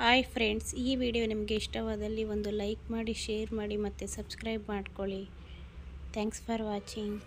hi friends ಈ video ನಿಮಗೆ ಇಷ್ಟವಾದಲ್ಲಿ ಒಂದು ಲೈಕ್ ಮಾಡಿ ಶೇರ್ ಮಾಡಿ ಮತ್ತು ಸಬ್ಸ್ಕ್ರೈಬ್ ಮಾಡಿಕೊಳ್ಳಿ ಥ್ಯಾಂಕ್ಸ್ ಫಾರ್ ವಾಚಿಂಗ್